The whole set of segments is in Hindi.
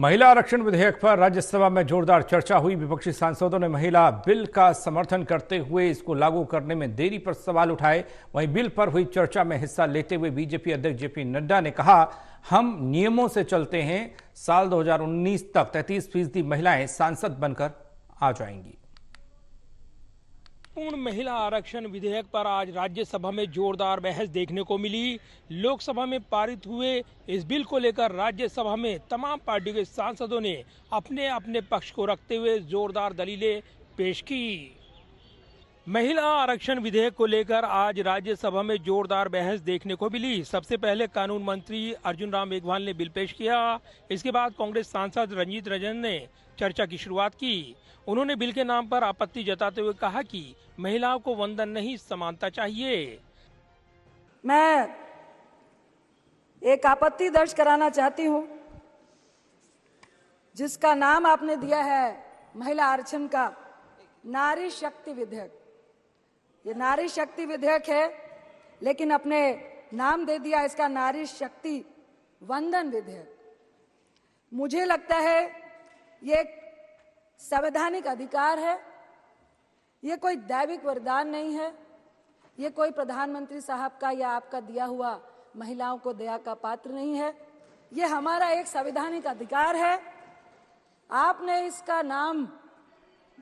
महिला आरक्षण विधेयक पर राज्यसभा में जोरदार चर्चा हुई विपक्षी सांसदों ने महिला बिल का समर्थन करते हुए इसको लागू करने में देरी पर सवाल उठाए वहीं बिल पर हुई चर्चा में हिस्सा लेते हुए बीजेपी अध्यक्ष जेपी नड्डा ने कहा हम नियमों से चलते हैं साल 2019 तक तैतीस फीसदी महिलाएं सांसद बनकर आ जाएंगी महत्वपूर्ण महिला आरक्षण विधेयक पर आज राज्यसभा में जोरदार बहस देखने को मिली लोकसभा में पारित हुए इस बिल को लेकर राज्यसभा में तमाम पार्टियों के सांसदों ने अपने अपने पक्ष को रखते हुए जोरदार दलीलें पेश की महिला आरक्षण विधेयक को लेकर आज राज्यसभा में जोरदार बहस देखने को मिली सबसे पहले कानून मंत्री अर्जुन राम मेघवाल ने बिल पेश किया इसके बाद कांग्रेस सांसद रंजीत रंजन ने चर्चा की शुरुआत की उन्होंने बिल के नाम पर आपत्ति जताते हुए कहा कि महिलाओं को वंदन नहीं समानता चाहिए मैं एक आपत्ति दर्ज कराना चाहती हूँ जिसका नाम आपने दिया है महिला आरक्षण का नारी शक्ति विधेयक ये नारी शक्ति विधेयक है लेकिन अपने नाम दे दिया इसका नारी शक्ति वंदन विधेयक मुझे लगता है ये संवैधानिक अधिकार है ये कोई दैविक वरदान नहीं है ये कोई प्रधानमंत्री साहब का या आपका दिया हुआ महिलाओं को दया का पात्र नहीं है ये हमारा एक संवैधानिक अधिकार है आपने इसका नाम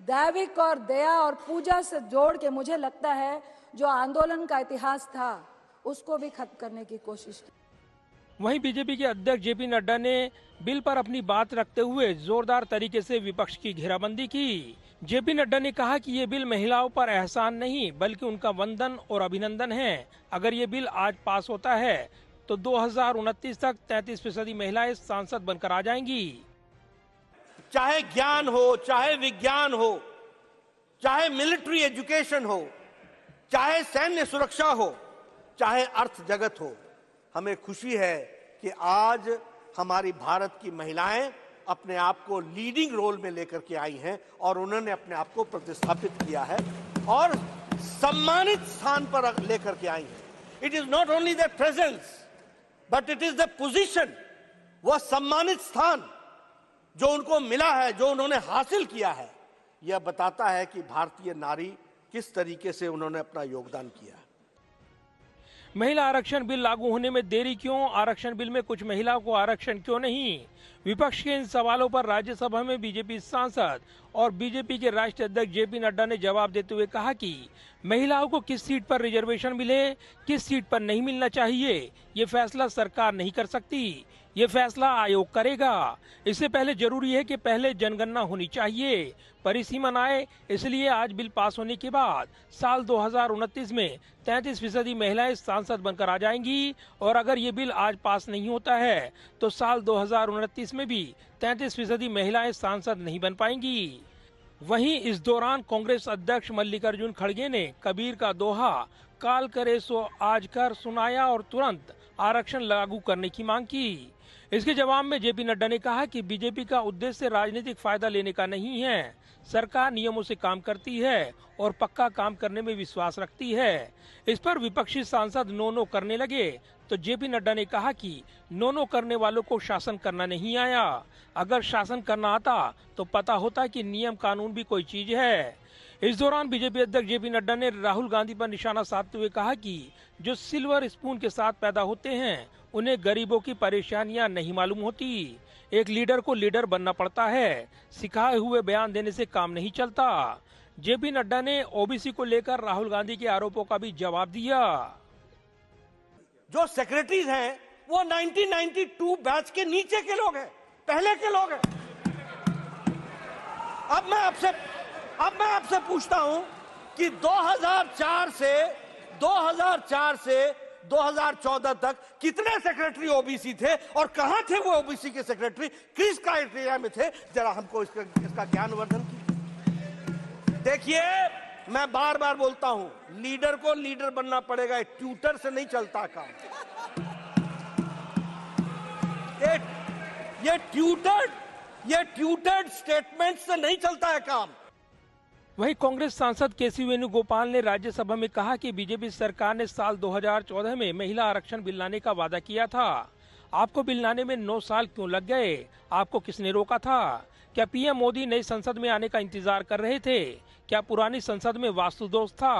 दैविक और दया और पूजा से जोड़ के मुझे लगता है जो आंदोलन का इतिहास था उसको भी खत्म करने की कोशिश की वहीं बीजेपी के अध्यक्ष जेपी नड्डा ने बिल पर अपनी बात रखते हुए जोरदार तरीके से विपक्ष की घेराबंदी की जेपी नड्डा ने कहा कि ये बिल महिलाओं पर एहसान नहीं बल्कि उनका वंदन और अभिनंदन है अगर ये बिल आज पास होता है तो दो तक 33 फीसदी महिलाएं सांसद बनकर आ जाएंगी चाहे ज्ञान हो चाहे विज्ञान हो चाहे मिलिट्री एजुकेशन हो चाहे सैन्य सुरक्षा हो चाहे अर्थ जगत हो हमें खुशी है कि आज हमारी भारत की महिलाएं अपने आप को लीडिंग रोल में लेकर के आई हैं और उन्होंने अपने आप को प्रतिस्थापित किया है और सम्मानित स्थान पर लेकर के आई हैं it is not only the presence but it is the position वह सम्मानित स्थान जो उनको मिला है जो उन्होंने हासिल किया है यह बताता है कि भारतीय नारी किस तरीके से उन्होंने अपना योगदान किया महिला आरक्षण बिल लागू होने में देरी क्यों आरक्षण बिल में कुछ महिलाओं को आरक्षण क्यों नहीं विपक्ष के इन सवालों पर राज्यसभा में बीजेपी सांसद और बीजेपी के राष्ट्रीय अध्यक्ष जेपी नड्डा ने जवाब देते हुए कहा कि महिलाओं को किस सीट पर रिजर्वेशन मिले किस सीट पर नहीं मिलना चाहिए ये फैसला सरकार नहीं कर सकती ये फैसला आयोग करेगा इससे पहले जरूरी है कि पहले जनगणना होनी चाहिए परिसीमन आए इसलिए आज बिल पास होने के बाद साल दो में तैतीस फीसदी महिलाएं सांसद बनकर आ जाएंगी और अगर ये बिल आज पास नहीं होता है तो साल दो में भी तैतीस फीसदी महिलाएं सांसद नहीं बन पाएंगी वहीं इस दौरान कांग्रेस अध्यक्ष मल्लिकार्जुन खड़गे ने कबीर का दोहा काल करे सो आज कर सुनाया और तुरंत आरक्षण लागू करने की मांग की इसके जवाब में जेपी नड्डा ने कहा कि बीजेपी का उद्देश्य राजनीतिक फायदा लेने का नहीं है सरकार नियमों से काम करती है और पक्का काम करने में विश्वास रखती है इस पर विपक्षी सांसद नो नो करने लगे तो जेपी नड्डा ने कहा कि नो नो करने वालों को शासन करना नहीं आया अगर शासन करना आता तो पता होता कि नियम कानून भी कोई चीज है इस दौरान बीजेपी अध्यक्ष जेपी नड्डा ने राहुल गांधी पर निशाना साधते हुए कहा कि जो सिल्वर स्पून के साथ पैदा होते हैं उन्हें गरीबों की परेशानियां नहीं मालूम होती एक लीडर को लीडर बनना पड़ता है सिखाए हुए बयान देने से काम नहीं चलता जेपी नड्डा ने ओबीसी को लेकर राहुल गांधी के आरोपों का भी जवाब दिया जो सेक्रेटरीज हैं वो 1992 बैच के नीचे के लोग हैं पहले के लोग हैं अब मैं आपसे अब मैं आपसे पूछता हूं कि 2004 से 2004 से 2014 तक कितने सेक्रेटरी ओबीसी थे और कहां थे वो ओबीसी के सेक्रेटरी किस क्राइटेरिया में थे जरा हमको इसका इसका ज्ञानवर्धन वर्धन देखिए मैं बार बार बोलता हूं लीडर को लीडर बनना पड़ेगा ट्यूटर से नहीं चलता काम ये ये ट्यूटर ये ट्यूटर्ड स्टेटमेंट से नहीं चलता है काम वहीं कांग्रेस सांसद के सी वेणुगोपाल ने राज्यसभा में कहा कि बीजेपी सरकार ने साल 2014 में महिला आरक्षण बिल लाने का वादा किया था आपको बिल लाने में नौ साल क्यों लग गए आपको किसने रोका था क्या पीएम मोदी नई संसद में आने का इंतजार कर रहे थे क्या पुरानी संसद में वास्तु दोष था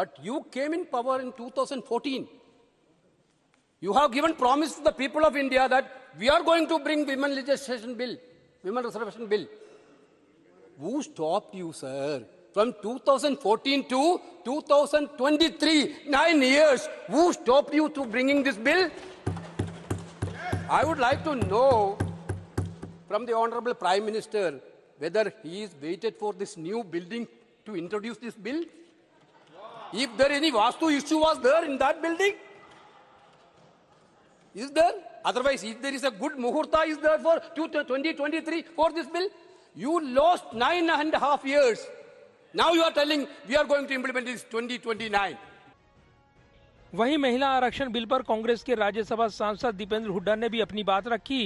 but you came in power in 2014 you have given promise to the people of India that who stopped you, sir? From 2014 to 2023, nine years. Who stopped you to bringing this bill? I would like to know from the Honorable Prime Minister whether he is waited for this new building to introduce this bill. If there any Vastu issue was there in that building, is there? Otherwise, if there is a good Muhurta is there for 2023 for this bill, You lost nine and a half years. Now you are telling we are going to implement this 2029. वहीं महिला आरक्षण बिल पर कांग्रेस के राज्यसभा सांसद दीपेंद्र हुड्डा ने भी अपनी बात रखी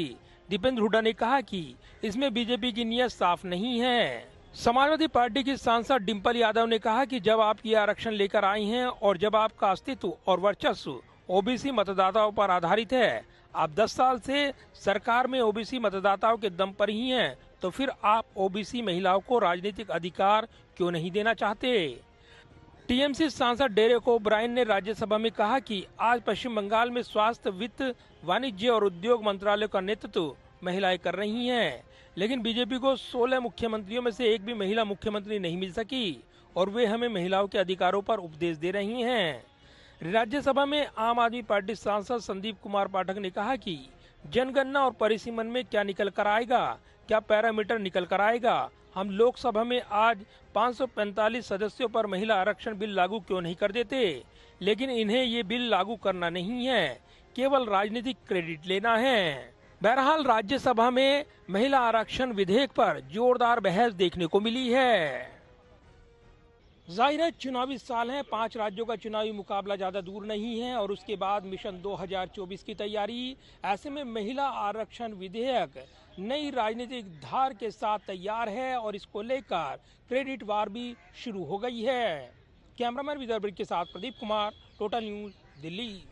दीपेंद्र हुड्डा ने कहा कि इसमें बीजेपी की नीयत साफ नहीं है समाजवादी पार्टी की सांसद डिम्पल यादव ने कहा कि जब आप ये आरक्षण लेकर आई हैं और जब आपका अस्तित्व और वर्चस्व ओबीसी मतदाताओं पर आधारित है आप 10 साल से सरकार में ओबीसी मतदाताओं के दम पर ही हैं तो फिर आप ओबीसी महिलाओं को राजनीतिक अधिकार क्यों नहीं देना चाहते टीएमसी सांसद डेरे को ब्राइन ने राज्यसभा में कहा कि आज पश्चिम बंगाल में स्वास्थ्य वित्त वाणिज्य और उद्योग मंत्रालय का नेतृत्व महिलाएं कर रही हैं लेकिन बीजेपी को 16 मुख्यमंत्रियों में से एक भी महिला मुख्यमंत्री नहीं मिल सकी और वे हमें महिलाओं के अधिकारों पर उपदेश दे रही हैं राज्यसभा में आम आदमी पार्टी सांसद संदीप कुमार पाठक ने कहा कि जनगणना और परिसीमन में क्या निकल कर आएगा क्या पैरामीटर निकल कर आएगा हम लोकसभा में आज 545 सदस्यों पर महिला आरक्षण बिल लागू क्यों नहीं कर देते लेकिन इन्हें ये बिल लागू करना नहीं है केवल राजनीतिक क्रेडिट लेना है बहरहाल राज्यसभा में महिला आरक्षण विधेयक पर जोरदार बहस देखने को मिली है जाहिर है चुनावी साल है पांच राज्यों का चुनावी मुकाबला ज़्यादा दूर नहीं है और उसके बाद मिशन 2024 की तैयारी ऐसे में महिला आरक्षण विधेयक नई राजनीतिक धार के साथ तैयार है और इसको लेकर क्रेडिट वार भी शुरू हो गई है कैमरामैन विदर्भ के साथ प्रदीप कुमार टोटल न्यूज दिल्ली